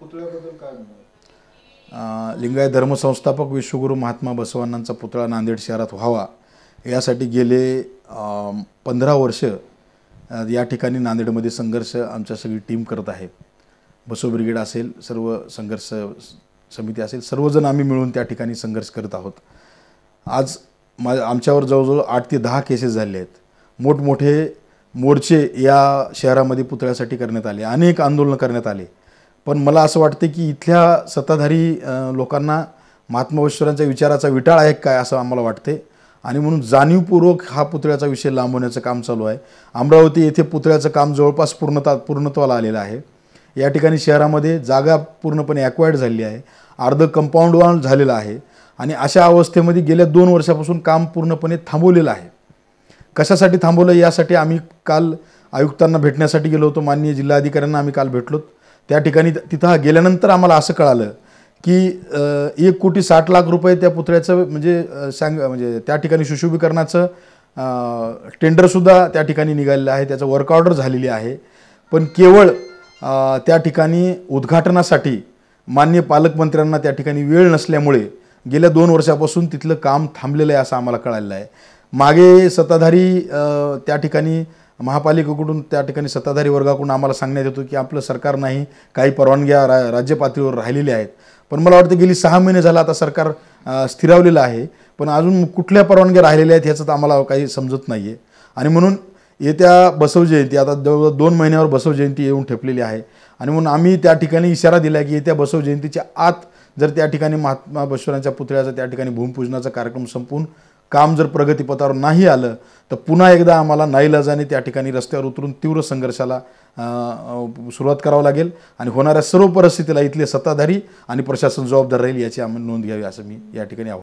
पुतळ्याबद्दल काय लिंगायत धर्मसंस्थापक विश्वगुरू महात्मा बसवानांचा पुतळा नांदेड शहरात व्हावा यासाठी गेले पंधरा वर्ष या ठिकाणी नांदेडमध्ये संघर्ष आमच्या सगळी टीम करत आहे बसो ब्रिगेड असेल सर्व संघर्ष समिती असेल सर्वजण आम्ही मिळून त्या ठिकाणी संघर्ष करत आहोत आज मा आमच्यावर जवळजवळ आठ ते दहा केसेस झाले आहेत मोठमोठे मोर्चे या शहरामध्ये पुतळ्यासाठी करण्यात आले अनेक आंदोलनं करण्यात आले पण मला असं वाटतं की इथल्या सत्ताधारी लोकांना महात्माबळेश्वरांच्या विचाराचा विटाळ आहे काय असं आम्हाला वाटते आणि म्हणून जाणीवपूर्वक हा पुतळ्याचा विषय लांबवण्याचं काम चालू आहे अमरावती येथे पुतळ्याचं काम जवळपास पूर्णता पूर्णत्वाला आलेलं आहे या ठिकाणी शहरामध्ये जागा पूर्णपणे ॲक्वायर्ड झाली आहे अर्ध कंपाऊंड वॉल झालेला आहे आणि अशा अवस्थेमध्ये गेल्या दोन वर्षापासून काम पूर्णपणे थांबवलेलं आहे कशासाठी थांबवलं यासाठी आम्ही काल आयुक्तांना भेटण्यासाठी गेलो होतो माननीय जिल्हाधिकाऱ्यांना आम्ही काल भेटलोत त्या ठिकाणी तिथं गेल्यानंतर आम्हाला असं कळालं की एक कोटी साठ लाख रुपये त्या पुतळ्याचं म्हणजे सांग म्हणजे त्या ठिकाणी सुशोभीकरणाचं टेंडरसुद्धा त्या ठिकाणी निघालेलं आहे त्याचं वर्क ऑर्डर झालेली आहे पण केवळ त्या ठिकाणी उद्घाटनासाठी मान्य पालकमंत्र्यांना त्या ठिकाणी वेळ नसल्यामुळे गेल्या दोन वर्षापासून तिथलं काम थांबलेलं आहे असं आम्हाला कळालेलं आहे मागे सत्ताधारी त्या ठिकाणी महापालिकेकडून त्या ठिकाणी सत्ताधारी वर्गाकडून आम्हाला सांगण्यात येतो की आपलं सरकार नाही काही परवानग्या रा राज्य पातळीवर राहिलेल्या आहेत पण मला वाटतं गेली सहा महिने झालं आता सरकार स्थिरावलेलं आहे पण अजून कुठल्या परवानग्या राहिलेल्या आहेत ह्याचं आम्हाला काही समजत नाही आहे आणि म्हणून येत्या बसव जयंती आता जवळजवळ दोन महिन्यावर बसव जयंती येऊन ठेपलेली आहे आणि म्हणून आम्ही त्या ठिकाणी इशारा दिला की येत्या बसव जयंतीच्या आत जर त्या ठिकाणी महात्मा बसवरांच्या पुतळ्याचा त्या ठिकाणी भूमिपूजनाचा कार्यक्रम संपून काम जर प्रगतीपथावर नाही आलं तर पुन्हा एकदा आम्हाला नाईलाजाने त्या ठिकाणी रस्त्यावर उतरून तीव्र संघर्षाला सुरुवात करावं लागेल आणि होणाऱ्या सर्व परिस्थितीला इथले सत्ताधारी आणि प्रशासन जबाबदार राहील याची आम्ही नोंद घ्यावी असं मी या ठिकाणी